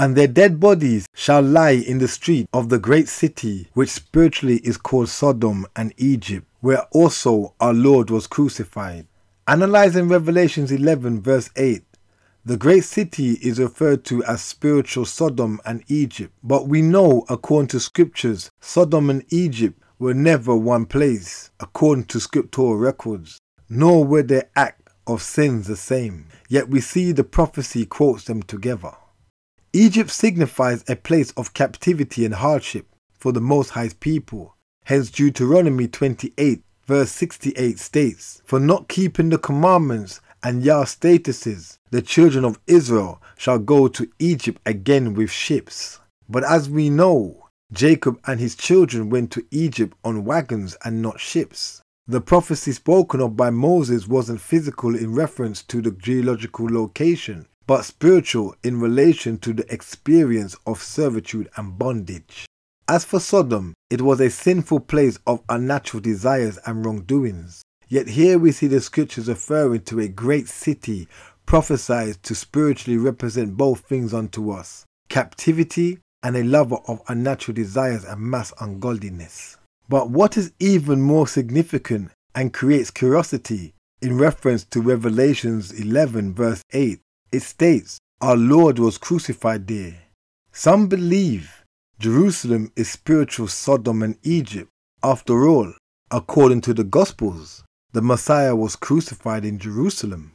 and their dead bodies shall lie in the street of the great city, which spiritually is called Sodom and Egypt, where also our Lord was crucified. Analyzing Revelations 11, verse 8, the great city is referred to as spiritual Sodom and Egypt, but we know, according to scriptures, Sodom and Egypt were never one place, according to scriptural records, nor were their acts of sins the same. Yet we see the prophecy quotes them together. Egypt signifies a place of captivity and hardship for the Most High's people. Hence Deuteronomy 28 verse 68 states, For not keeping the commandments and Yah statuses, the children of Israel shall go to Egypt again with ships. But as we know, Jacob and his children went to Egypt on wagons and not ships. The prophecy spoken of by Moses wasn't physical in reference to the geological location, but spiritual in relation to the experience of servitude and bondage. As for Sodom, it was a sinful place of unnatural desires and wrongdoings. Yet here we see the scriptures referring to a great city prophesied to spiritually represent both things unto us captivity and a lover of unnatural desires and mass ungodliness. But what is even more significant and creates curiosity in reference to Revelations 11, verse 8, it states, Our Lord was crucified there. Some believe Jerusalem is spiritual Sodom and Egypt. After all, according to the Gospels, the Messiah was crucified in Jerusalem.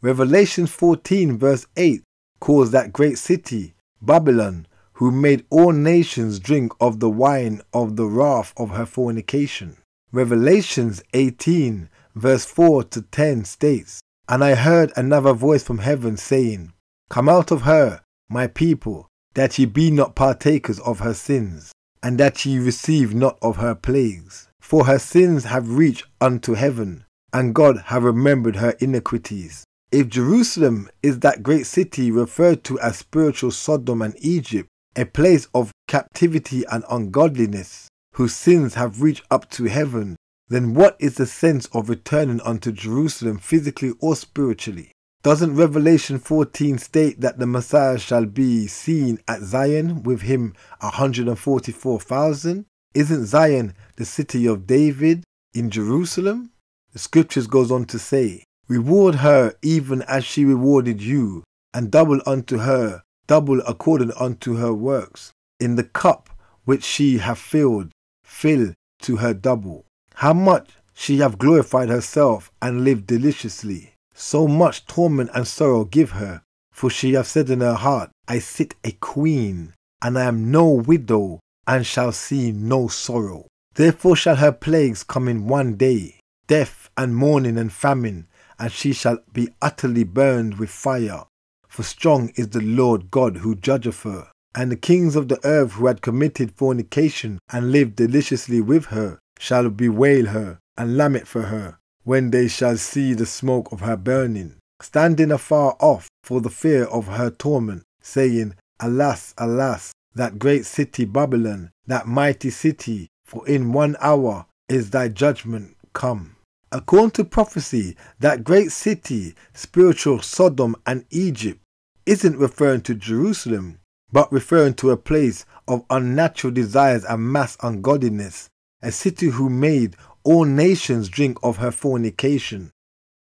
Revelation 14, verse 8, calls that great city, Babylon, who made all nations drink of the wine of the wrath of her fornication. Revelations 18, verse 4 to 10 states, and I heard another voice from heaven saying, Come out of her, my people, that ye be not partakers of her sins, and that ye receive not of her plagues. For her sins have reached unto heaven, and God have remembered her iniquities. If Jerusalem is that great city referred to as spiritual Sodom and Egypt, a place of captivity and ungodliness, whose sins have reached up to heaven, then what is the sense of returning unto Jerusalem physically or spiritually? Doesn't Revelation 14 state that the Messiah shall be seen at Zion with him 144,000? Isn't Zion the city of David in Jerusalem? The scriptures goes on to say, Reward her even as she rewarded you, and double unto her, double according unto her works. In the cup which she hath filled, fill to her double how much she hath glorified herself and lived deliciously. So much torment and sorrow give her, for she hath said in her heart, I sit a queen, and I am no widow, and shall see no sorrow. Therefore shall her plagues come in one day, death and mourning and famine, and she shall be utterly burned with fire. For strong is the Lord God who judgeth her. And the kings of the earth who had committed fornication and lived deliciously with her shall bewail her and lament for her when they shall see the smoke of her burning, standing afar off for the fear of her torment, saying, Alas, alas, that great city Babylon, that mighty city, for in one hour is thy judgment come. According to prophecy, that great city, spiritual Sodom and Egypt, isn't referring to Jerusalem, but referring to a place of unnatural desires and mass ungodliness a city who made all nations drink of her fornication,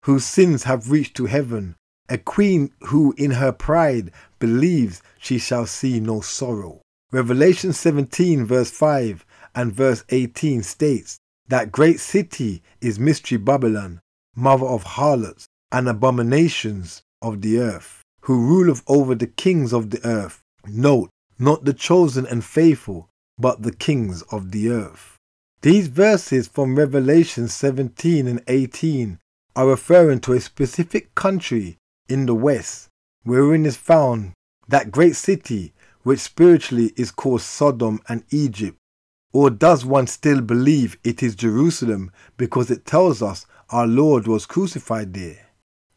whose sins have reached to heaven, a queen who in her pride believes she shall see no sorrow. Revelation 17, verse 5 and verse 18 states that great city is Mystery Babylon, mother of harlots and abominations of the earth, who ruleth over the kings of the earth. Note, not the chosen and faithful, but the kings of the earth. These verses from Revelation 17 and 18 are referring to a specific country in the west wherein is found that great city which spiritually is called Sodom and Egypt. Or does one still believe it is Jerusalem because it tells us our Lord was crucified there?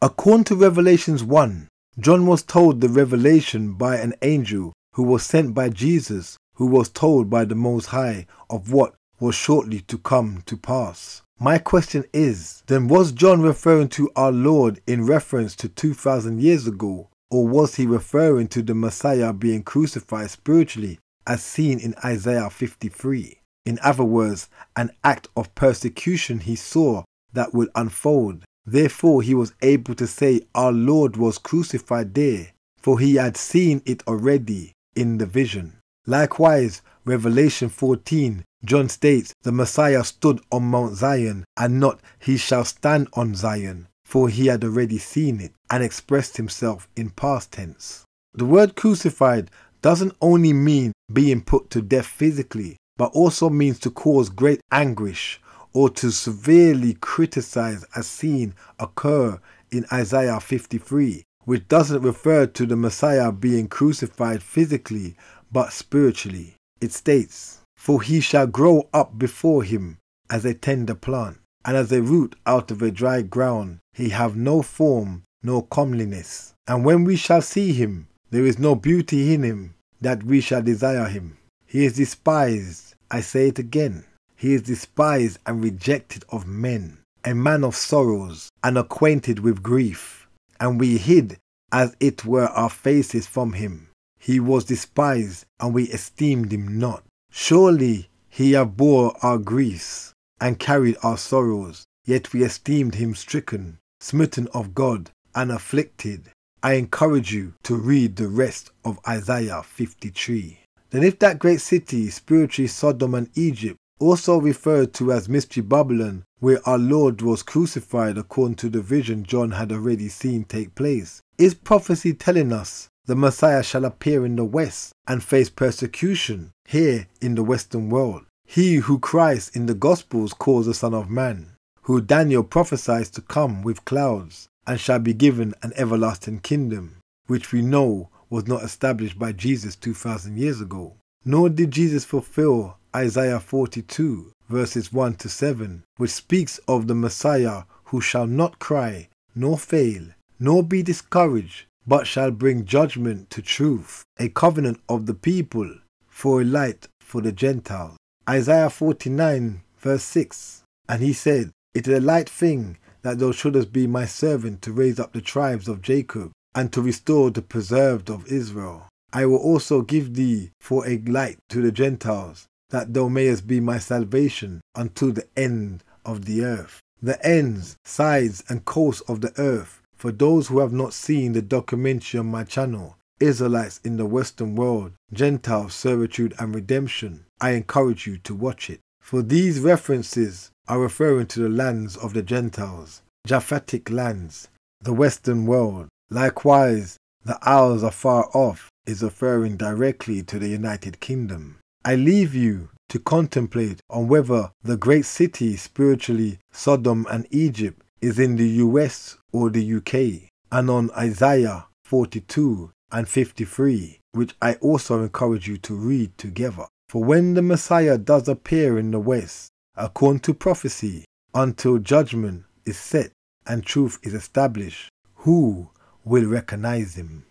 According to Revelations 1, John was told the revelation by an angel who was sent by Jesus, who was told by the Most High of what was shortly to come to pass. My question is then, was John referring to our Lord in reference to 2,000 years ago, or was he referring to the Messiah being crucified spiritually as seen in Isaiah 53? In other words, an act of persecution he saw that would unfold. Therefore, he was able to say, Our Lord was crucified there, for he had seen it already in the vision. Likewise, Revelation 14 John states, The Messiah stood on Mount Zion, and not he shall stand on Zion, for he had already seen it and expressed himself in past tense. The word crucified doesn't only mean being put to death physically, but also means to cause great anguish or to severely criticize a scene occur in Isaiah 53, which doesn't refer to the Messiah being crucified physically but spiritually. It states, for he shall grow up before him as a tender plant, and as a root out of a dry ground. He have no form, nor comeliness. And when we shall see him, there is no beauty in him that we shall desire him. He is despised, I say it again. He is despised and rejected of men, a man of sorrows, and acquainted with grief. And we hid as it were our faces from him. He was despised, and we esteemed him not. Surely he abhor our griefs and carried our sorrows, yet we esteemed him stricken, smitten of God, and afflicted. I encourage you to read the rest of Isaiah 53. Then, if that great city, spiritually Sodom and Egypt, also referred to as Mystery Babylon, where our Lord was crucified according to the vision John had already seen take place, is prophecy telling us the Messiah shall appear in the west and face persecution here in the Western world. He who Christ in the Gospels calls the Son of Man, who Daniel prophesies to come with clouds, and shall be given an everlasting kingdom, which we know was not established by Jesus 2,000 years ago. Nor did Jesus fulfill Isaiah 42, verses 1 to 7, which speaks of the Messiah who shall not cry, nor fail, nor be discouraged, but shall bring judgment to truth, a covenant of the people for a light for the Gentiles. Isaiah 49, verse 6. And he said, It is a light thing that thou shouldest be my servant to raise up the tribes of Jacob, and to restore the preserved of Israel. I will also give thee for a light to the Gentiles, that thou mayest be my salvation unto the end of the earth. The ends, sides, and coasts of the earth, for those who have not seen the documentary on my channel, Israelites in the Western world, Gentile servitude and redemption, I encourage you to watch it. For these references are referring to the lands of the Gentiles, Japhetic lands, the Western world. Likewise, the hours are far off is referring directly to the United Kingdom. I leave you to contemplate on whether the great city spiritually Sodom and Egypt is in the US or the UK, and on Isaiah 42 and 53, which I also encourage you to read together. For when the Messiah does appear in the west, according to prophecy, until judgment is set and truth is established, who will recognize him?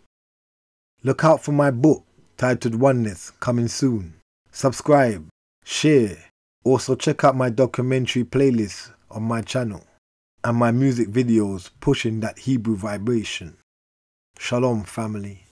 Look out for my book titled Oneness coming soon. Subscribe, share, also check out my documentary playlist on my channel and my music videos pushing that Hebrew vibration. Shalom family.